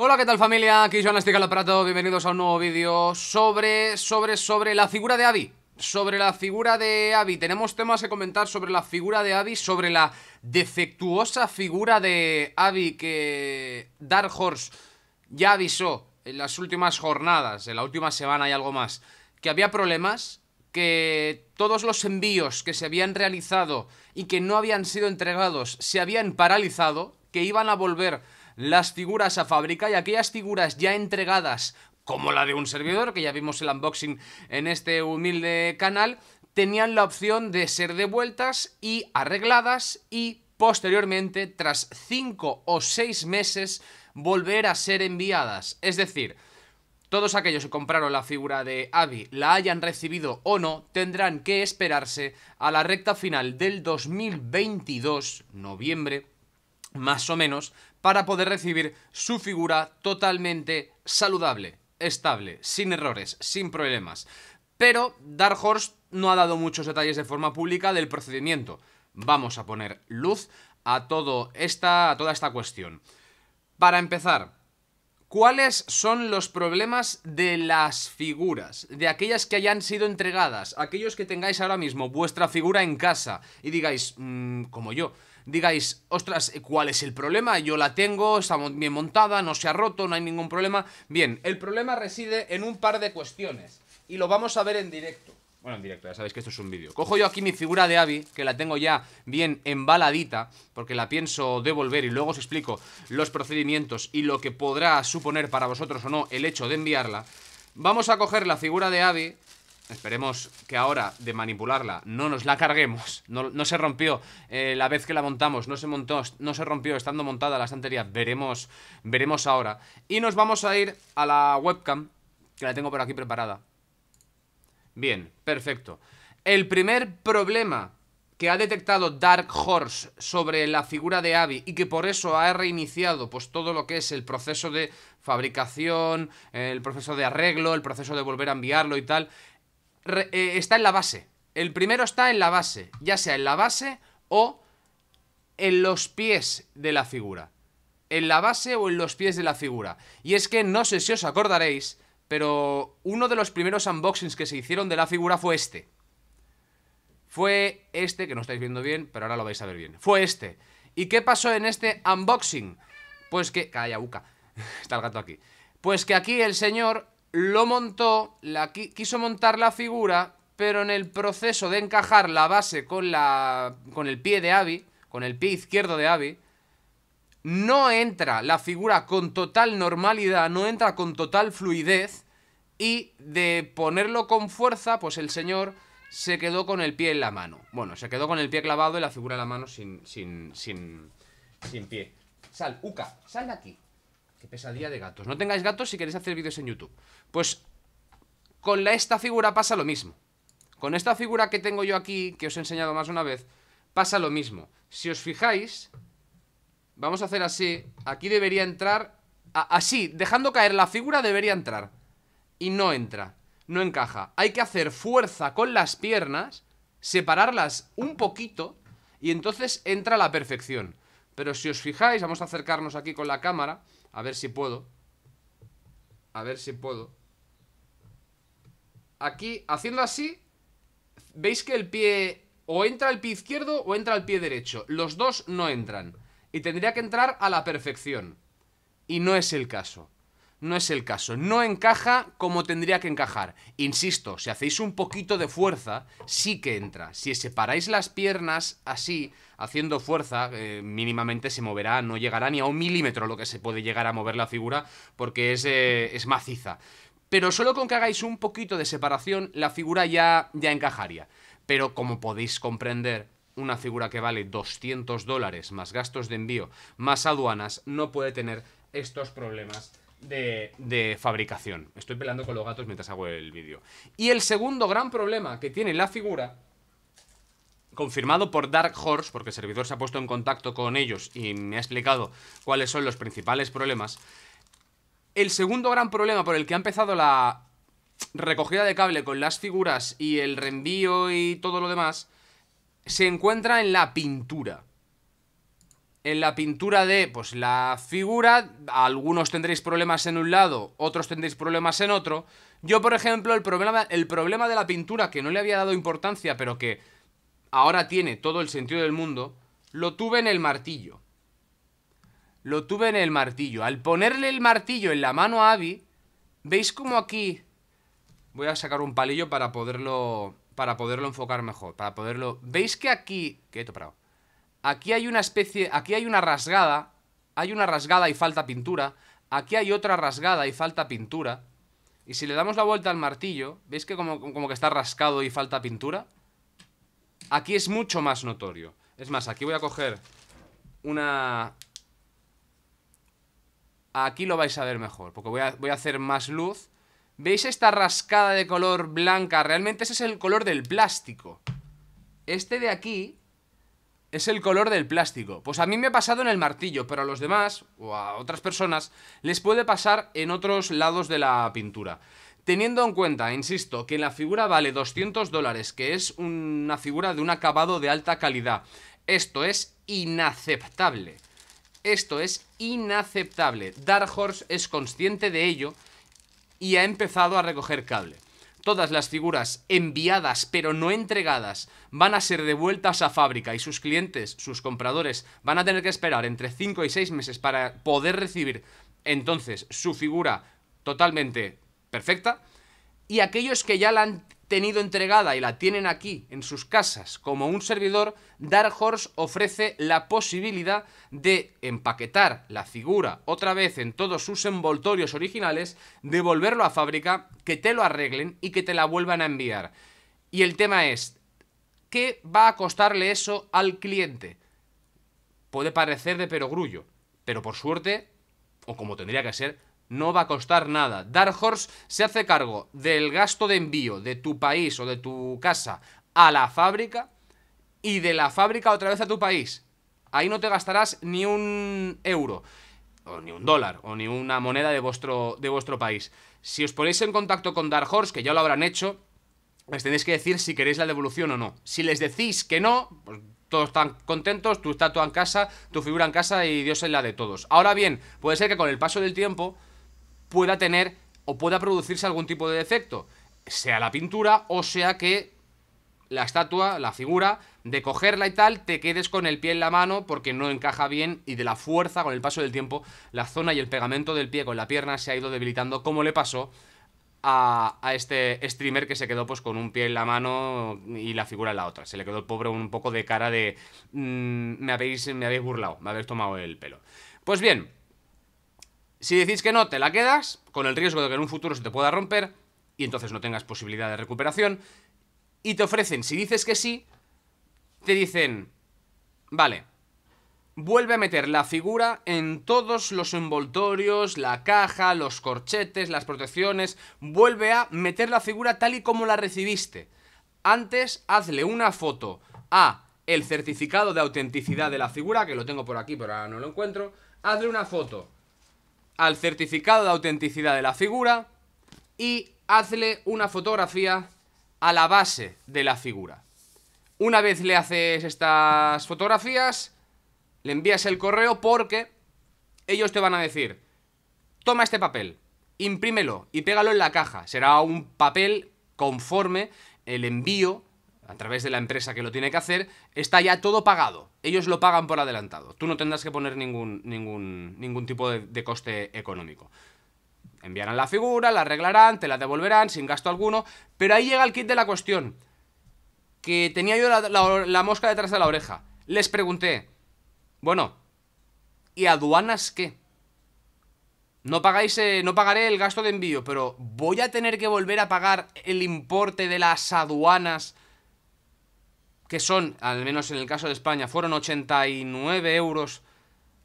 Hola, ¿qué tal familia? Aquí Joan Estica Prato, bienvenidos a un nuevo vídeo sobre, sobre, sobre la figura de Abby. Sobre la figura de Abby, tenemos temas que comentar sobre la figura de Abby, sobre la defectuosa figura de Abby que Dark Horse ya avisó en las últimas jornadas, en la última semana y algo más, que había problemas, que todos los envíos que se habían realizado y que no habían sido entregados se habían paralizado, que iban a volver las figuras a fábrica y aquellas figuras ya entregadas, como la de un servidor, que ya vimos el unboxing en este humilde canal, tenían la opción de ser devueltas y arregladas y posteriormente, tras 5 o 6 meses, volver a ser enviadas. Es decir, todos aquellos que compraron la figura de Abby, la hayan recibido o no, tendrán que esperarse a la recta final del 2022, noviembre, más o menos, para poder recibir su figura totalmente saludable, estable, sin errores, sin problemas. Pero Dark Horse no ha dado muchos detalles de forma pública del procedimiento. Vamos a poner luz a, toda esta cuestión. Para empezar, ¿Cuáles son los problemas de las figuras? De aquellas que hayan sido entregadas, aquellos que tengáis ahora mismo vuestra figura en casa y digáis, mm, como yo, digáis, ostras, ¿cuál es el problema? Yo la tengo, está bien montada, no se ha roto, no hay ningún problema. Bien, el problema reside en un par de cuestiones y lo vamos a ver en directo. Bueno, en directo, ya sabéis que esto es un vídeo. Cojo yo aquí mi figura de avi que la tengo ya bien embaladita, porque la pienso devolver y luego os explico los procedimientos y lo que podrá suponer para vosotros o no el hecho de enviarla. Vamos a coger la figura de Abby Esperemos que ahora de manipularla no nos la carguemos. No, se rompió eh, la vez que la montamos, no se montó, no se rompió estando montada la estantería. Veremos, veremos ahora. Y nos vamos a ir a la webcam, que la tengo por aquí preparada. Bien, perfecto. El primer problema que ha detectado Dark Horse sobre la figura de Abby y que por eso ha reiniciado pues todo lo que es el proceso de fabricación, el proceso de arreglo, el proceso de volver a enviarlo y tal, eh, está en la base. El primero está en la base, ya sea en la base o en los pies de la figura. En la base o en los pies de la figura. Y es que no sé si os acordaréis, pero uno de los primeros unboxings que se hicieron de la figura fue este. Fue este, que no estáis viendo bien, pero ahora lo vais a ver bien. Fue este. ¿Y qué pasó en este unboxing? Pues que... Calla, buca. Está el gato aquí. Pues que aquí el señor lo montó, la, quiso montar la figura, pero en el proceso de encajar la base con, la, con el pie de Abby, con el pie izquierdo de Abby, no entra la figura con total normalidad, no entra con total fluidez y de ponerlo con fuerza, pues el señor se quedó con el pie en la mano. Bueno, se quedó con el pie clavado y la figura en la mano sin, sin, sin, sin pie. Sal, Uca, sal de aquí. Qué pesadilla de gatos. No tengáis gatos si queréis hacer vídeos en YouTube. Pues con la, esta figura pasa lo mismo. Con esta figura que tengo yo aquí, que os he enseñado más una vez, pasa lo mismo. Si os fijáis, vamos a hacer así. Aquí debería entrar... así, dejando caer la figura debería entrar. Y no entra, no encaja. Hay que hacer fuerza con las piernas, separarlas un poquito, y entonces entra a la perfección. Pero si os fijáis, vamos a acercarnos aquí con la cámara, a ver si puedo. A ver si puedo aquí, haciendo así, veis que el pie o entra el pie izquierdo o entra el pie derecho. Los dos no entran. Y tendría que entrar a la perfección. Y no es el caso. No es el caso. No encaja como tendría que encajar. Insisto, si hacéis un poquito de fuerza, sí que entra. Si separáis las piernas así, haciendo fuerza, eh, mínimamente se moverá, no llegará ni a un milímetro lo que se puede llegar a mover la figura, porque es, eh, es maciza pero solo con que hagáis un poquito de separación, la figura ya, ya encajaría. Pero como podéis comprender, una figura que vale 200 dólares más gastos de envío más aduanas no puede tener estos problemas de, de, fabricación. Estoy pelando con los gatos mientras hago el vídeo. Y el segundo gran problema que tiene la figura, confirmado por Dark Horse, porque el servidor se ha puesto en contacto con ellos y me ha explicado cuáles son los principales problemas, el segundo gran problema por el que ha empezado la recogida de cable con las figuras y el reenvío y todo lo demás se encuentra en la pintura. En la pintura de, pues, la figura, algunos tendréis problemas en un lado, otros tendréis problemas en otro. Yo, por ejemplo, el problema, el problema de la pintura, que no le había dado importancia, pero que ahora tiene todo el sentido del mundo, lo tuve en el martillo lo tuve en el martillo. Al ponerle el martillo en la mano a Abby, ¿veis como aquí? Voy a sacar un palillo para poderlo para poderlo enfocar mejor, para poderlo... ¿Veis que aquí... he topado. Aquí hay una especie... Aquí hay una rasgada. Hay una rasgada y falta pintura. Aquí hay otra rasgada y falta pintura. Y si le damos la vuelta al martillo, ¿veis que como, como que está rascado y falta pintura? Aquí es mucho más notorio. Es más, aquí voy a coger una, Aquí lo vais a ver mejor, porque voy a, hacer más luz. ¿Veis esta rascada de color blanca? Realmente ese es el color del plástico. Este de aquí es el color del plástico. Pues a mí me ha pasado en el martillo, pero a los demás, o a otras personas, les puede pasar en otros lados de la pintura. Teniendo en cuenta, insisto, que la figura vale 200 dólares, que es una figura de un acabado de alta calidad. Esto es inaceptable. Esto es inaceptable. Dark Horse es consciente de ello y ha empezado a recoger cable. Todas las figuras enviadas pero no entregadas van a ser devueltas a fábrica y sus clientes, sus compradores, van a tener que esperar entre 5 y 6 meses para poder recibir entonces su figura totalmente perfecta. Y aquellos que ya la han tenido entregada y la tienen aquí en sus casas como un servidor, Dark Horse ofrece la posibilidad de empaquetar la figura otra vez en todos sus envoltorios originales, devolverlo a fábrica, que te lo arreglen y que te la vuelvan a enviar. Y el tema es, ¿qué va a costarle eso al cliente? Puede parecer de perogrullo, pero por suerte, o como tendría que ser, no va a costar nada. Dark Horse se hace cargo del gasto de envío de tu país o de tu casa a la fábrica y de la fábrica otra vez a tu país. Ahí no te gastarás ni un euro, o ni un dólar, o ni una moneda de vuestro, de vuestro país. Si os ponéis en contacto con Dark Horse, que ya lo habrán hecho, les tenéis que decir si queréis la devolución o no. Si les decís que no, pues, todos están contentos, tu estatua en casa, tu figura en casa y Dios es la de todos. Ahora bien, puede ser que con el paso del tiempo pueda tener o pueda producirse algún tipo de defecto, sea la pintura o sea que la estatua, la figura, de cogerla y tal, te quedes con el pie en la mano porque no encaja bien y de la fuerza, con el paso del tiempo, la zona y el pegamento del pie con la pierna se ha ido debilitando, como le pasó a, este streamer que se quedó pues con un pie en la mano y la figura en la otra. Se le quedó el pobre un poco de cara de... Mm, me, habéis, me habéis burlado, me habéis tomado el pelo. Pues bien, si decís que no, te la quedas, con el riesgo de que en un futuro se te pueda romper y entonces no tengas posibilidad de recuperación. Y te ofrecen, si dices que sí, te dicen, vale, vuelve a meter la figura en todos los envoltorios, la caja, los corchetes, las protecciones, vuelve a meter la figura tal y como la recibiste. Antes hazle una foto a el certificado de autenticidad de la figura, que lo tengo por aquí, pero ahora no lo encuentro. Hazle una foto al certificado de autenticidad de la figura y hazle una fotografía a la base de la figura. Una vez le haces estas fotografías, le envías el correo porque ellos te van a decir, toma este papel, imprímelo y pégalo en la caja. Será un papel conforme el envío a través de la empresa que lo tiene que hacer, está ya todo pagado. Ellos lo pagan por adelantado. Tú no tendrás que poner ningún, ningún, ningún tipo de, coste económico. Enviarán la figura, la arreglarán, te la devolverán sin gasto alguno, pero ahí llega el kit de la cuestión. Que tenía yo la, mosca detrás de la oreja. Les pregunté, bueno, ¿y aduanas qué? No pagáis, eh, no pagaré el gasto de envío, pero ¿voy a tener que volver a pagar el importe de las aduanas que son, al menos en el caso de España, fueron 89 euros.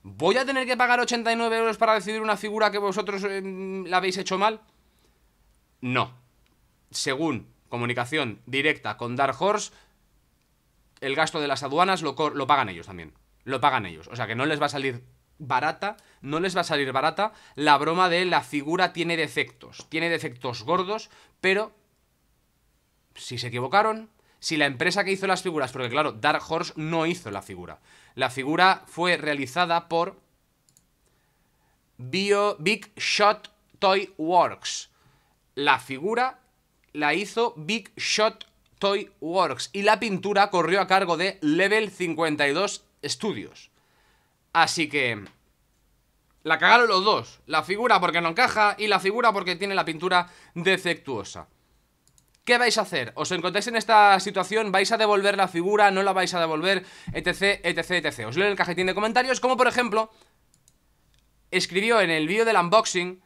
¿Voy a tener que pagar 89 euros para decidir una figura que vosotros eh, la habéis hecho mal? No. Según comunicación directa con Dark Horse, el gasto de las aduanas lo pagan ellos también. Lo pagan ellos. O sea que no les va a salir barata, no les va a salir barata la broma de la figura tiene defectos. Tiene defectos gordos, pero si se equivocaron, si la empresa que hizo las figuras, porque claro, Dark Horse no hizo la figura. La figura fue realizada por Big Shot Toy Works. La figura la hizo Big Shot Toy Works y la pintura corrió a cargo de Level 52 Studios. Así que la cagaron los dos, la figura porque no encaja y la figura porque tiene la pintura defectuosa. ¿Qué vais a hacer? ¿Os encontráis en esta situación? ¿Vais a devolver la figura? ¿No la vais a devolver? Etc, etc, etc. Os leo en el cajetín de comentarios, como por ejemplo, escribió en el vídeo del unboxing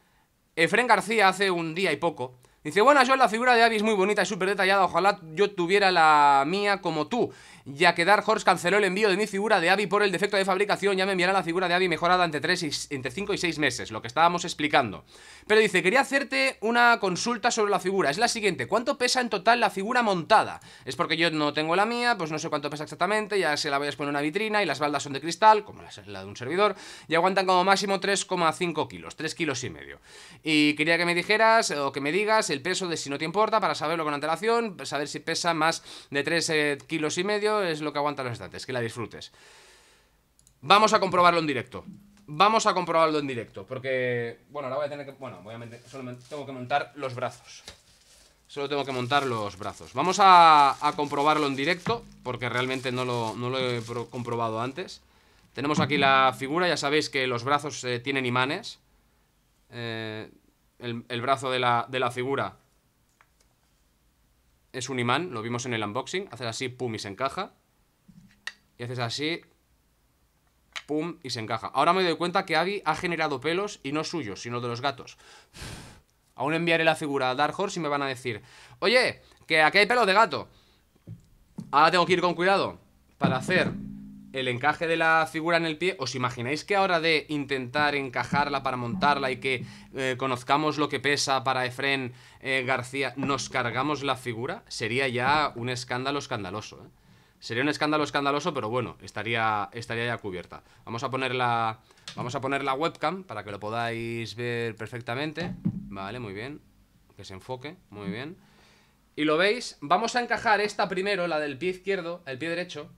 Efren García hace un día y poco. Dice, bueno, yo la figura de Abby es muy bonita y súper detallada, ojalá yo tuviera la mía como tú ya que Dark Horse canceló el envío de mi figura de Abby por el defecto de fabricación, ya me enviará la figura de Abby mejorada entre, entre 5 y 6 meses, lo que estábamos explicando. Pero dice, quería hacerte una consulta sobre la figura, es la siguiente, ¿cuánto pesa en total la figura montada? Es porque yo no tengo la mía, pues no sé cuánto pesa exactamente, ya se la voy a poner en una vitrina y las baldas son de cristal, como la de un servidor, y aguantan como máximo 3,5 kilos, 3 kilos y medio. Y quería que me dijeras, o que me digas, el peso de si no te importa, para saberlo con antelación, saber si pesa más de 3 eh, kilos y medio, es lo que aguanta los estantes, que la disfrutes. Vamos a comprobarlo en directo. Vamos a comprobarlo en directo, porque, bueno, ahora voy a tener que, bueno, obviamente, solo tengo que montar los brazos. Solo tengo que montar los brazos. Vamos a, comprobarlo en directo, porque realmente no lo, he comprobado antes. Tenemos aquí la figura, ya sabéis que los brazos eh, tienen imanes. Eh, el, brazo de la, de la figura es un imán, lo vimos en el unboxing. Haces así, pum, y se encaja. Y haces así, pum, y se encaja. Ahora me doy cuenta que Abby ha generado pelos, y no suyos, sino de los gatos. Aún enviaré la figura a Dark Horse y me van a decir, oye, que aquí hay pelos de gato. Ahora tengo que ir con cuidado para hacer el encaje de la figura en el pie, ¿os imagináis que ahora de intentar encajarla para montarla y que eh, conozcamos lo que pesa para Efren eh, García, nos cargamos la figura? Sería ya un escándalo escandaloso. ¿eh? Sería un escándalo escandaloso, pero bueno, estaría, estaría ya cubierta. Vamos a, poner la, vamos a poner la webcam para que lo podáis ver perfectamente. Vale, muy bien. Que se enfoque, muy bien. Y lo veis, vamos a encajar esta primero, la del pie izquierdo, el pie derecho,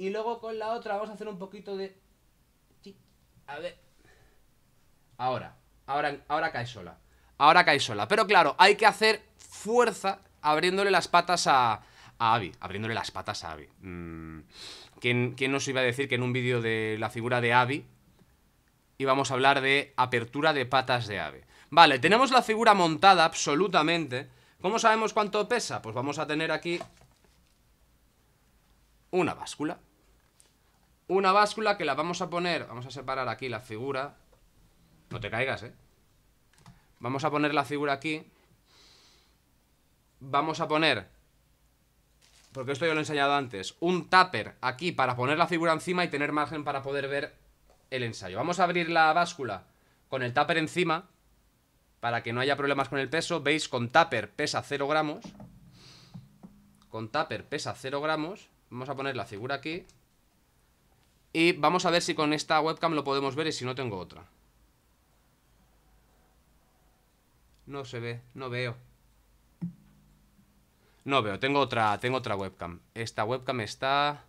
y luego con la otra vamos a hacer un poquito de... A ver... Ahora, ahora, ahora cae sola. Ahora cae sola. Pero claro, hay que hacer fuerza abriéndole las patas a, a Abby. Abriéndole las patas a Abby. Mm, ¿Quién, nos iba a decir que en un vídeo de la figura de Abby íbamos a hablar de apertura de patas de ave? Vale, tenemos la figura montada absolutamente. ¿Cómo sabemos cuánto pesa? Pues vamos a tener aquí una báscula una báscula que la vamos a poner... Vamos a separar aquí la figura. No te caigas, ¿eh? Vamos a poner la figura aquí. Vamos a poner... Porque esto ya lo he enseñado antes. Un tupper aquí para poner la figura encima y tener margen para poder ver el ensayo. Vamos a abrir la báscula con el tupper encima. Para que no haya problemas con el peso. Veis, con tupper pesa 0 gramos. Con tupper pesa 0 gramos. Vamos a poner la figura aquí. Y vamos a ver si con esta webcam lo podemos ver y si no tengo otra. No se ve, no veo. No veo, tengo otra, tengo otra webcam. Esta webcam está...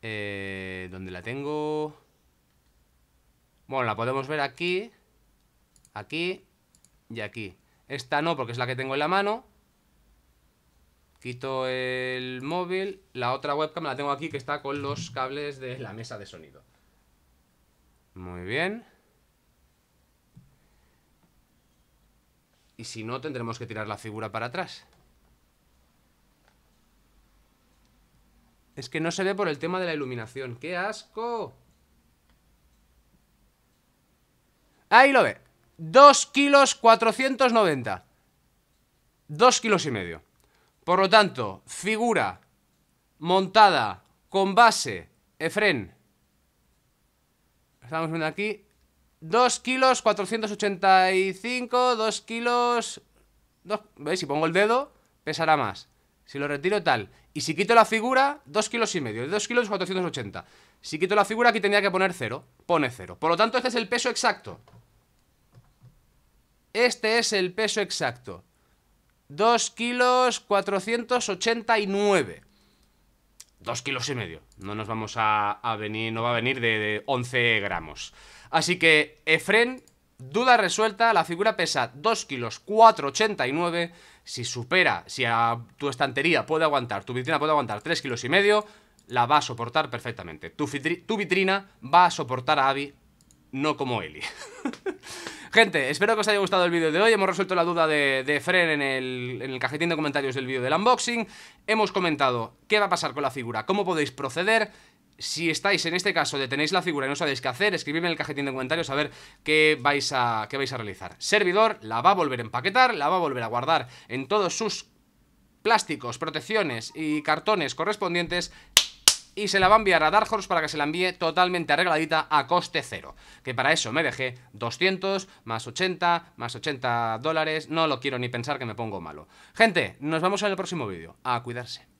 Eh, ¿Dónde la tengo? Bueno, la podemos ver aquí, aquí y aquí. Esta no, porque es la que tengo en la mano. Quito el móvil. La otra webcam la tengo aquí que está con los cables de la mesa de sonido. Muy bien. Y si no, tendremos que tirar la figura para atrás. Es que no se ve por el tema de la iluminación. ¡Qué asco! Ahí lo ve. 2 kilos 490. 2 kilos y medio. Por lo tanto, figura montada con base Efren. Estamos viendo aquí. 2 kilos 485, 2 kilos... ¿Veis? Si pongo el dedo, pesará más. Si lo retiro, tal. Y si quito la figura, 2 kilos y medio. 2 kilos 480. Si quito la figura, aquí tendría que poner 0. Pone 0. Por lo tanto, este es el peso exacto. Este es el peso exacto. 2 kilos 489. 2 kilos y medio. No nos vamos a, venir, no va a venir de, 11 gramos. Así que Efren, duda resuelta, la figura pesa 2 kilos 489. Si supera, si a tu estantería puede aguantar, tu vitrina puede aguantar 3 kilos y medio, la va a soportar perfectamente. Tu, tu vitrina va a soportar a Abby no como Eli. Gente, espero que os haya gustado el vídeo de hoy. Hemos resuelto la duda de, Fren en el, cajetín de comentarios del vídeo del unboxing. Hemos comentado qué va a pasar con la figura, cómo podéis proceder. Si estáis en este caso, detenéis la figura y no sabéis qué hacer, escribidme en el cajetín de comentarios a ver qué vais a, qué vais a realizar. Servidor la va a volver a empaquetar, la va a volver a guardar en todos sus plásticos, protecciones y cartones correspondientes y se la va a enviar a Dark Horse para que se la envíe totalmente arregladita a coste cero. Que para eso me dejé 200, más 80, más 80 dólares. No lo quiero ni pensar que me pongo malo. Gente, nos vemos en el próximo vídeo. A cuidarse.